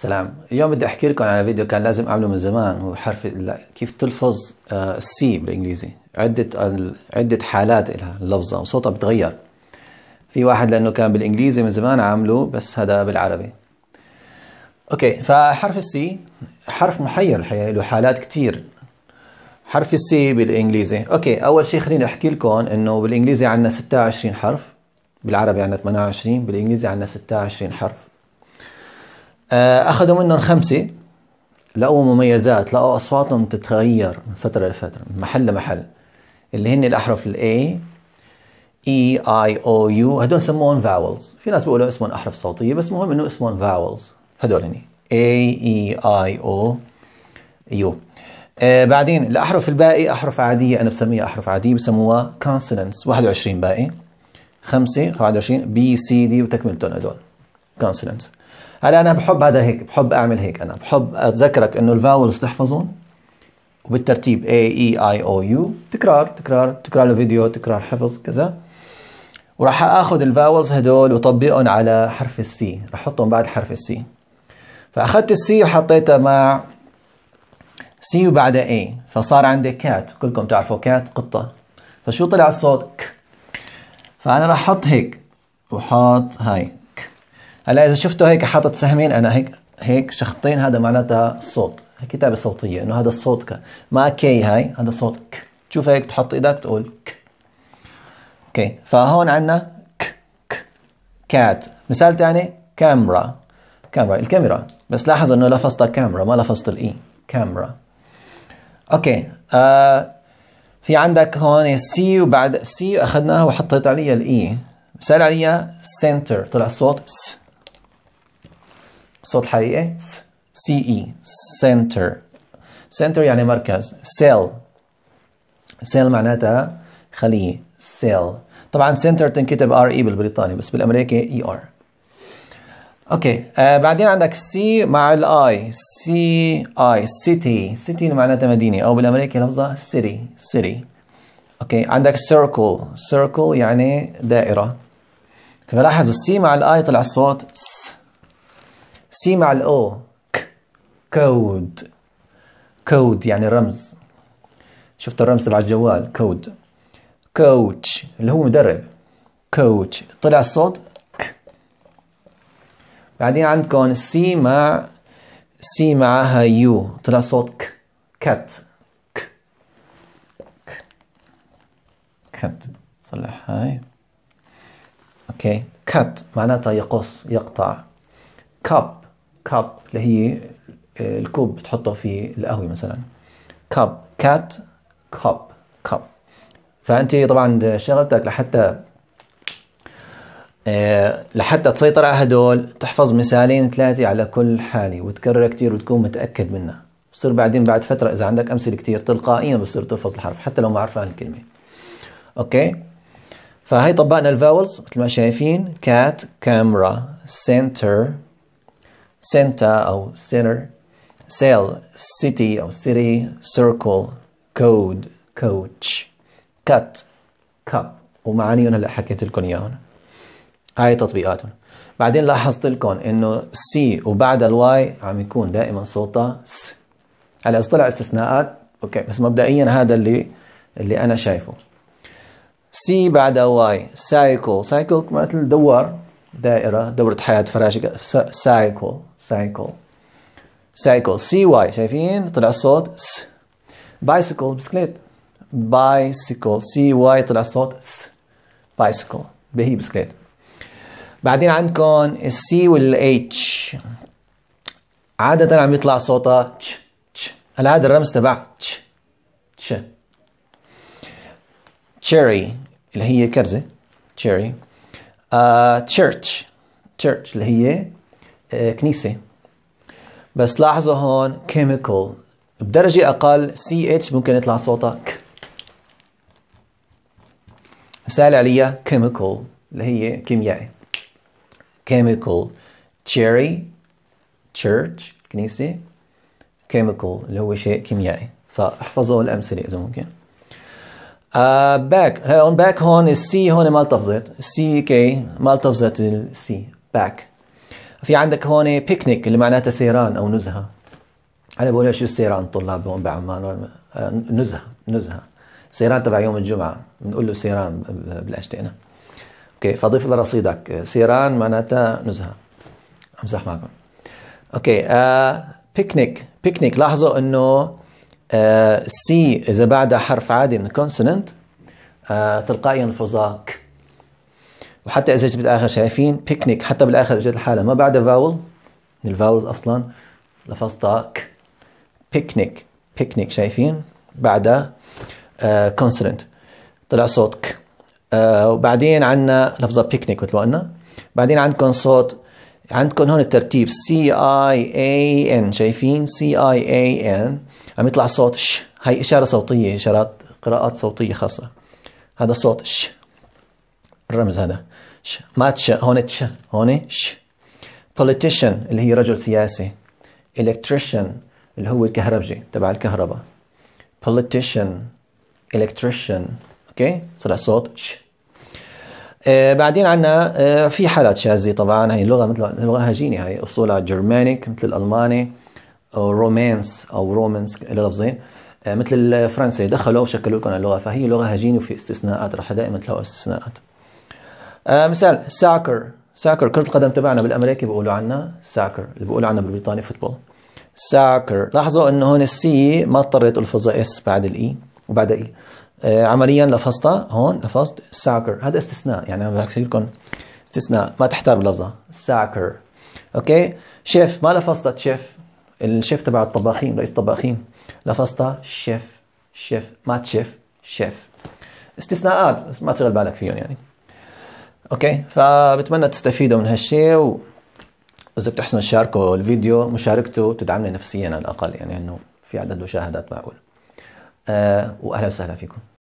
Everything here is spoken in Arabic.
سلام اليوم بدي احكي لكم على فيديو كان لازم اعمله من زمان هو حرف كيف تلفظ السي آه، بالانجليزي عده عده حالات لها اللفظه وصوتها بتغير في واحد لانه كان بالانجليزي من زمان عامله بس هذا بالعربي اوكي فحرف السي حرف محير الحقيقه له حالات كثير حرف السي بالانجليزي اوكي اول شيء خليني احكي لكم انه بالانجليزي عندنا 26 حرف بالعربي عندنا 28 بالانجليزي عندنا 26 حرف آه، أخذوا منهم خمسة لقوا مميزات لقوا أصواتهم تتغير من فترة لفترة من محل لمحل اللي هن الأحرف الاي A E I O U هدول سموهم فاولز في ناس بيقولوا اسمهم أحرف صوتية بس المهم إنه اسمهم فاولز هدول هني اي E I O U آه، بعدين الأحرف الباقي أحرف عادية أنا بسميها أحرف عادية بسموها consonants 21 باقي 5 21 B C D وتكملتهم هدول consonants هلا انا بحب هذا هيك بحب اعمل هيك انا بحب اتذكرك انه الفاولز تحفظهم وبالترتيب A E I O U تكرار تكرار تكرار الفيديو تكرار حفظ كذا وراح اخذ الفاولز هدول وطبقهم على حرف السي راح احطهم بعد حرف السي فاخذت السي وحطيتها مع سي وبعد اي فصار عندي كات كلكم تعرفوا كات قطة فشو طلع الصوت ك فأنا راح أحط هيك وحاط هاي هلا اذا شفتوا هيك حاطط سهمين انا هيك هيك شخطين هذا معناتها صوت كتابة صوتية انه هذا الصوت ك ما كي هاي هذا صوت ك تشوف هيك تحط ايدك تقول ك اوكي فهون عندنا ك ك كات مثال ثاني كاميرا كاميرا الكاميرا بس لاحظ انه لفظت كاميرا ما لفظت الاي e. كاميرا اوكي آه في عندك هون سي وبعد سي اخذناها وحطيت عليها الاي e. مثال عليها سنتر طلع الصوت س صوت حقيقي سي اي سنتر سنتر يعني مركز سيل سيل معناتها خليه سيل طبعا سنتر تنكتب ار اي e بالبريطاني بس بالامريكي اي ار اوكي بعدين عندك سي مع الاي سي اي سيتي سيتي معناتها مدينه او بالامريكي لفظها سيتي سيتي اوكي عندك سيركل سيركل يعني دائره فلاحظ السي مع الاي طلع الصوت س سي مع الاو كود كود يعني رمز شفت الرمز تبع الجوال كود كوتش اللي هو مدرب كوتش طلع الصوت ك بعدين عندكم سي مع سي معها يو طلع صوت ك كات ك كات صلح هاي اوكي كات معناتها يقص يقطع كاب كاب اللي هي آه، الكوب بتحطه في القهوة مثلا كاب كات كاب كاب فأنت طبعا شغلتك لحتى آه، لحتى تسيطر على هدول تحفظ مثالين ثلاثة على كل حالة وتكررها كتير وتكون متأكد منها بصير بعدين بعد فترة إذا عندك أمثلة كتير تلقائيا بصير تلفظ الحرف حتى لو ما عرفان الكلمة أوكي فهي طبقنا الفاولز مثل ما شايفين كات كاميرا سنتر سنتا أو سنر سيل سيتي أو سيتي سيركل كود كوتش كات كاب ومعاني أنا اللي حكيت لكم إياهم هاي تطبيقاتهم بعدين لاحظت لكم انه سي وبعد الواي عم يكون دائما صوتها س هلا اذا طلع استثناءات اوكي بس مبدئيا هذا اللي اللي انا شايفه سي بعد واي سايكل سايكل مثل دوار دائرة دورة حياة فراشة سايكل سايكل سايكل سي واي شايفين طلع الصوت س بايسكل بسكليت بايسكل سي واي طلع الصوت س بايسكل بهي بسكليت بعدين عندكم السي والاتش عادة عم يطلع صوتها تش تش هلا هذا الرمز تبع تش تش تشيري اللي هي كرزة تشيري تشيرش تشيرش اللي هي كنيسة بس لاحظوا هون chemical بدرجة أقل CH ممكن يطلع صوتها ك سهل عليها chemical اللي هي كيميائي chemical cherry church كنيسة chemical اللي هو شيء كيميائي فاحفظوا الأمثلة إذا ممكن باك آه، هون باك هون السي هون ما التفظت السي كي ما التفظت السي باك في عندك هون بيكنيك اللي معناتها سيران او نزهه انا بقول شو السيران الطلاب هون بعمان آه، نزهه نزهه سيران تبع يوم الجمعه بنقول له سيران بلهجتنا نعم. اوكي فضيف لرصيدك سيران معناتها نزهه امزح معكم اوكي بيكنيك آه، بيكنيك لاحظوا انه سي آه، اذا بعدها حرف عادي من كونسوننت تلقائيا تلقائيا ك وحتى اذا جبت بالاخر شايفين بيكنيك حتى بالاخر اجت الحاله ما بعد فاول الفاولز اصلا لفظتها ك بيكنيك بيكنيك شايفين بعدها آه، كونسوننت طلع صوت ك آه وبعدين عندنا لفظه بيكنيك مثل ما قلنا بعدين عندكم صوت عندكم هون الترتيب سي اي اي ان شايفين سي اي اي ان عم يطلع صوت ش هي اشاره صوتيه اشارات قراءات صوتيه خاصه هذا صوت ش الرمز هذا ش ما تش هون تش هون ش politician اللي هي رجل سياسي electrician اللي هو الكهربجي تبع الكهرباء politician electrician اوكي طلع صوت ش آه بعدين عندنا آه في حالات شاذة طبعا هي اللغة مثل لغة هجينة هي أصولها جرمانيك مثل الألماني أو رومانس أو رومانس لفظين آه مثل الفرنسي دخلوا وشكلوا لكم اللغة فهي لغة هجينة وفي استثناءات رح دائما تلاقوا استثناءات آه مثال ساكر ساكر كرة القدم تبعنا بالامريكي بيقولوا عنا ساكر اللي بيقولوا عنا بالبريطاني فوتبول ساكر لاحظوا انه هون السي ما اضطريت الفظ اس بعد الاي e وبعد اي e. آه عمليا لفظتها هون لفظت ساكر هذا استثناء يعني انا بحكي لكم استثناء ما تحتار بلفظها ساكر اوكي شيف ما لفظتها شيف الشيف تبع الطباخين رئيس الطباخين لفظتها شيف شيف ما تشيف شيف استثناءات ما تشغل بالك فيهم يعني اوكي فبتمنى تستفيدوا من هالشيء واذا بتحسنوا تشاركوا الفيديو مشاركته تدعمني نفسيا على الاقل يعني انه في عدد مشاهدات معقول أه واهلا وسهلا فيكم